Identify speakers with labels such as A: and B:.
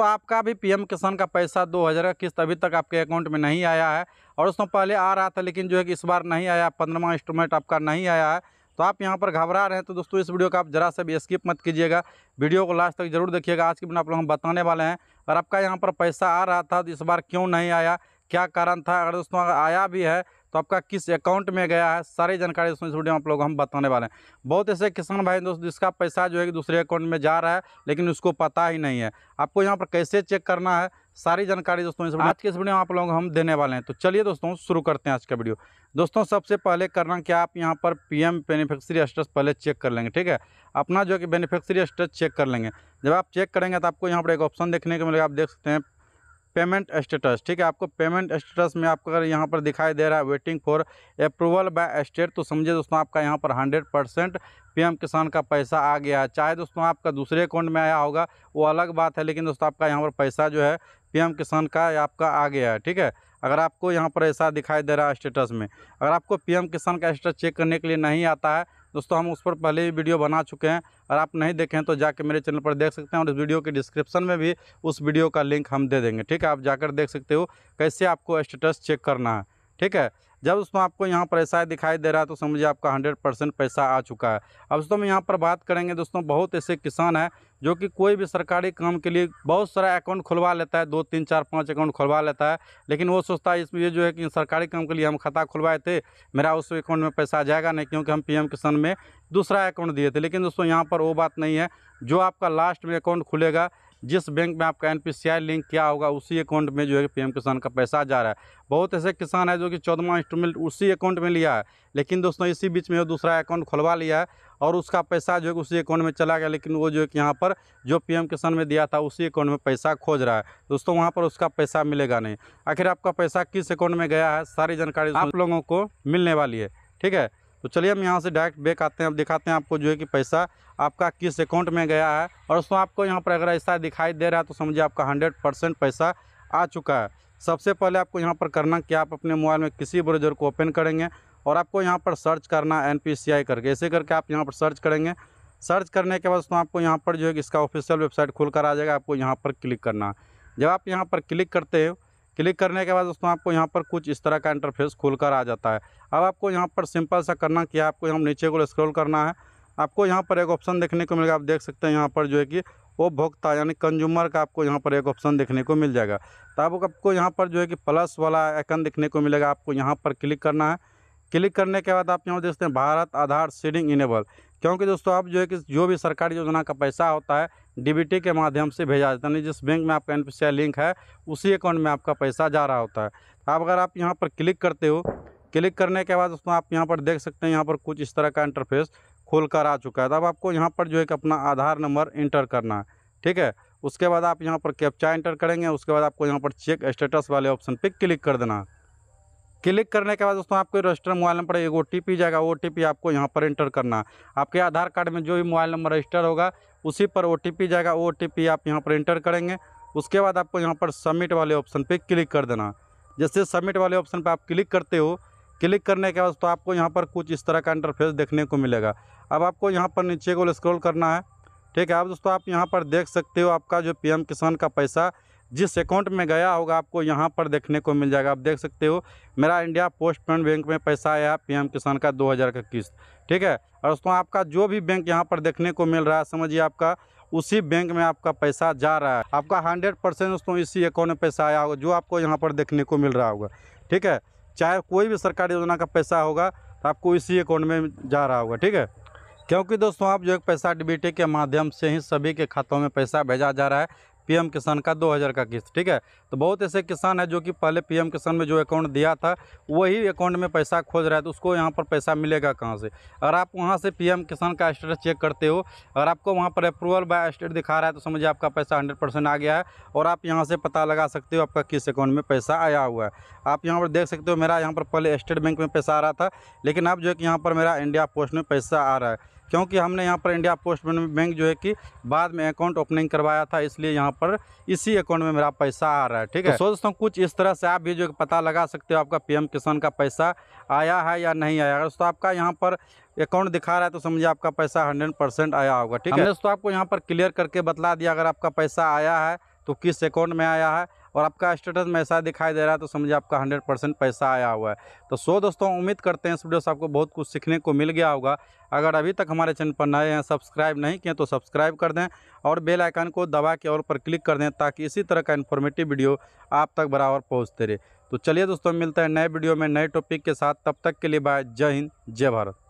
A: दोस्तों आपका भी पीएम किसान का पैसा दो हज़ार का किस्त अभी तक आपके अकाउंट में नहीं आया है और दोस्तों पहले आ रहा था लेकिन जो है कि इस बार नहीं आया पंद्रहवा इंस्टॉलमेंट आपका नहीं आया है तो आप यहाँ पर घबरा रहे हैं तो दोस्तों इस वीडियो का आप जरा से भी स्किप मत कीजिएगा वीडियो को लास्ट तक जरूर देखिएगा आज के वीडियो आप लोग हम बताने वाले हैं और आपका यहाँ पर पैसा आ रहा था तो इस बार क्यों नहीं आया क्या कारण था अगर दोस्तों अगर आया भी है तो आपका किस अकाउंट में गया है सारी जानकारी दोस्तों इस वीडियो में आप लोग हम बताने वाले हैं बहुत ऐसे किसान भाई दोस्तों जिसका पैसा जो है कि दूसरे अकाउंट में जा रहा है लेकिन उसको पता ही नहीं है आपको यहाँ पर कैसे चेक करना है सारी जानकारी दोस्तों इस आज के इस वीडियो में आप लोग हम देने वाले हैं तो चलिए दोस्तों शुरू करते हैं आज का वीडियो दोस्तों सबसे पहले करना क्या आप यहाँ पर पी एम बेनिफिक्सरी पहले चेक कर लेंगे ठीक है अपना जो कि बेनिफिक्सरी स्टेट चेक कर लेंगे जब आप चेक करेंगे तो आपको यहाँ पर एक ऑप्शन देखने को मिलेगा आप देख सकते हैं पेमेंट स्टेटस ठीक है आपको पेमेंट स्टेटस में आपको अगर यहाँ पर दिखाई दे रहा है waiting for approval by state तो समझिए दोस्तों आपका यहाँ पर हंड्रेड परसेंट पी किसान का पैसा आ गया है चाहे दोस्तों आपका दूसरे अकाउंट में आया होगा वो अलग बात है लेकिन दोस्तों आपका यहाँ पर पैसा जो है पी किसान का आपका आ गया है ठीक है अगर आपको यहाँ पर ऐसा दिखाई दे रहा है स्टेटस में अगर आपको पी किसान का स्टेटस चेक करने के लिए नहीं आता है दोस्तों हम उस पर पहले ही वीडियो बना चुके हैं और आप नहीं देखें तो जाके मेरे चैनल पर देख सकते हैं और इस वीडियो के डिस्क्रिप्शन में भी उस वीडियो का लिंक हम दे देंगे ठीक है आप जाकर देख सकते हो कैसे आपको स्टेटस चेक करना है ठीक है जब दोस्तों आपको यहाँ पर ऐसा दिखाई दे रहा है तो समझिए आपका हंड्रेड परसेंट पैसा आ चुका है अब दोस्तों हम यहाँ पर बात करेंगे दोस्तों बहुत ऐसे किसान हैं जो कि कोई भी सरकारी काम के लिए बहुत सारा अकाउंट खुलवा लेता है दो तीन चार पाँच अकाउंट खुलवा लेता है लेकिन वो सोचता है इसमें ये जो है कि सरकारी काम के लिए हम खाता खुलवाए थे मेरा उस अकाउंट में पैसा जाएगा नहीं क्योंकि हम पी किसान में दूसरा अकाउंट दिए थे लेकिन दोस्तों यहाँ पर वो बात नहीं है जो आपका लास्ट में अकाउंट खुलेगा जिस बैंक में आपका एन लिंक किया होगा उसी अकाउंट में जो है पीएम किसान का पैसा जा रहा है बहुत ऐसे किसान है जो कि चौदवा इंस्टॉलमेंट उसी अकाउंट में लिया है लेकिन दोस्तों इसी बीच में दूसरा अकाउंट खुलवा लिया है और उसका पैसा जो है उसी अकाउंट में चला गया लेकिन वो जो है कि यहाँ पर जो पी किसान में दिया था उसी अकाउंट में पैसा खोज रहा है दोस्तों वहाँ पर उसका पैसा मिलेगा नहीं आखिर आपका पैसा किस अकाउंट में गया है सारी जानकारी आप लोगों को मिलने वाली है ठीक है तो चलिए हम यहाँ से डायरेक्ट बैक आते हैं अब दिखाते हैं आपको जो है कि पैसा आपका किस अकाउंट में गया है और दोस्तों आपको यहाँ पर अगर ऐसा दिखाई दे रहा है तो समझिए आपका हंड्रेड परसेंट पैसा आ चुका है सबसे पहले आपको यहाँ पर करना कि आप अपने मोबाइल में किसी ब्रोजर को ओपन करेंगे और आपको यहाँ पर सर्च करना एन करके ऐसे करके आप यहाँ पर सर्च करेंगे सर्च करने के बाद दोस्तों आपको यहाँ पर जो है इसका ऑफिशियल वेबसाइट खुल कर आ जाएगा आपको यहाँ पर क्लिक करना जब आप यहाँ पर क्लिक करते हो क्लिक करने के बाद दोस्तों आपको यहाँ पर कुछ इस तरह का इंटरफेस खुल कर आ जाता है अब आपको यहाँ पर सिंपल सा करना कि आपको यहाँ नीचे को स्क्रॉल करना है आपको यहाँ पर एक ऑप्शन देखने को मिलेगा आप देख सकते हैं यहाँ पर जो है कि उपभोक्ता यानी कंज्यूमर का आपको यहाँ पर एक ऑप्शन देखने को मिल जाएगा तो अब आपको यहाँ पर जो है कि प्लस वाला आइकन देखने को मिलेगा आपको यहाँ पर क्लिक करना है क्लिक करने के बाद आप यहाँ देखते हैं भारत आधार सीडिंग इनेबल क्योंकि दोस्तों आप जो है कि जो भी सरकारी योजना का पैसा होता है डी के माध्यम से भेजा जाता है यानी जिस बैंक में आपका एन लिंक है उसी अकाउंट में आपका पैसा जा रहा होता है अब तो अगर आप यहाँ पर क्लिक करते हो क्लिक करने के बाद दोस्तों आप यहाँ पर देख सकते हैं यहाँ पर कुछ इस तरह का इंटरफेस खोल कर आ चुका है तो अब आपको यहाँ पर जो है कि अपना आधार नंबर इंटर करना है ठीक है उसके बाद आप यहाँ पर कैप्चा इंटर करेंगे उसके बाद आपको यहाँ पर चेक स्टेटस वाले ऑप्शन पर क्लिक कर देना क्लिक करने के बाद दोस्तों आपको रजिस्टर मोबाइल नंबर एक ओ टी जाएगा ओ टी आपको यहाँ पर इंटर करना आपके आधार कार्ड में जो भी मोबाइल नंबर रजिस्टर होगा उसी पर ओ जाएगा ओ आप यहाँ पर इंटर करेंगे उसके बाद आपको यहाँ पर सबमिट वाले ऑप्शन पर क्लिक कर देना जैसे सबमिट वाले ऑप्शन पर आप क्लिक करते हो क्लिक करने के बाद तो आपको यहाँ पर कुछ इस तरह का इंटरफेस देखने को मिलेगा अब आपको यहाँ पर नीचे को स्क्रॉल करना है ठीक है अब दोस्तों आप यहाँ पर देख सकते हो आपका जो पीएम किसान का पैसा जिस अकाउंट में गया होगा आपको यहाँ पर देखने को मिल जाएगा आप देख सकते हो मेरा इंडिया पोस्ट पेमेंट बैंक में पैसा आया पीएम किसान का दो हज़ार का किस्त ठीक है और दोस्तों आपका जो भी बैंक यहाँ पर देखने को मिल रहा है समझिए आपका उसी बैंक में आपका पैसा जा रहा है आपका हंड्रेड परसेंट दोस्तों इसी अकाउंट में पैसा आया होगा जो आपको यहाँ पर देखने को मिल रहा होगा ठीक है चाहे कोई भी सरकारी योजना का पैसा होगा तो आपको इसी अकाउंट में जा रहा होगा ठीक है क्योंकि दोस्तों आप जो है पैसा डीबीटी के माध्यम से ही सभी के खातों में पैसा भेजा जा रहा है पीएम किसान का 2000 का किस्त ठीक है तो बहुत ऐसे किसान है जो कि पहले पीएम किसान में जो अकाउंट दिया था वही अकाउंट में पैसा खोज रहा है तो उसको यहाँ पर पैसा मिलेगा कहाँ से अगर आप वहाँ से पीएम किसान का स्टेटस चेक करते हो अगर आपको वहाँ पर अप्रूवल बाय स्टेट दिखा रहा है तो समझिए आपका पैसा हंड्रेड आ गया है और आप यहाँ से पता लगा सकते हो आपका किस अकाउंट में पैसा आया हुआ है आप यहाँ पर देख सकते हो मेरा यहाँ पर पहले स्टेट बैंक में पैसा आ रहा था लेकिन अब जो है कि यहाँ पर मेरा इंडिया पोस्ट में पैसा आ रहा है क्योंकि हमने यहाँ पर इंडिया पोस्ट बैंक जो है कि बाद में अकाउंट ओपनिंग करवाया था इसलिए यहाँ पर इसी अकाउंट में मेरा पैसा आ रहा है ठीक है तो सोचता हूँ कुछ इस तरह से आप भी जो पता लगा सकते हो आपका पीएम किसान का पैसा आया है या नहीं आया दोस्तों आपका यहाँ पर अकाउंट दिखा रहा है तो समझिए आपका पैसा हंड्रेड परसेंट आया होगा ठीक है दोस्तों आपको यहाँ पर क्लियर करके बतला दिया अगर आपका पैसा आया है तो किस अकाउंट में आया है और आपका स्टेटस में ऐसा दिखाई दे रहा है तो समझिए आपका हंड्रेड परसेंट पैसा आया हुआ है तो सो दोस्तों उम्मीद करते हैं इस वीडियो से आपको बहुत कुछ सीखने को मिल गया होगा अगर अभी तक हमारे चैनल पर नए हैं सब्सक्राइब नहीं किए तो सब्सक्राइब कर दें और बेल आइकन को दबा के और पर क्लिक कर दें ताकि इसी तरह का इन्फॉर्मेटिव वीडियो आप तक बराबर पहुँचते रहे तो चलिए दोस्तों मिलते हैं नए वीडियो में नए टॉपिक के साथ तब तक के लिए बाय जय हिंद जय भारत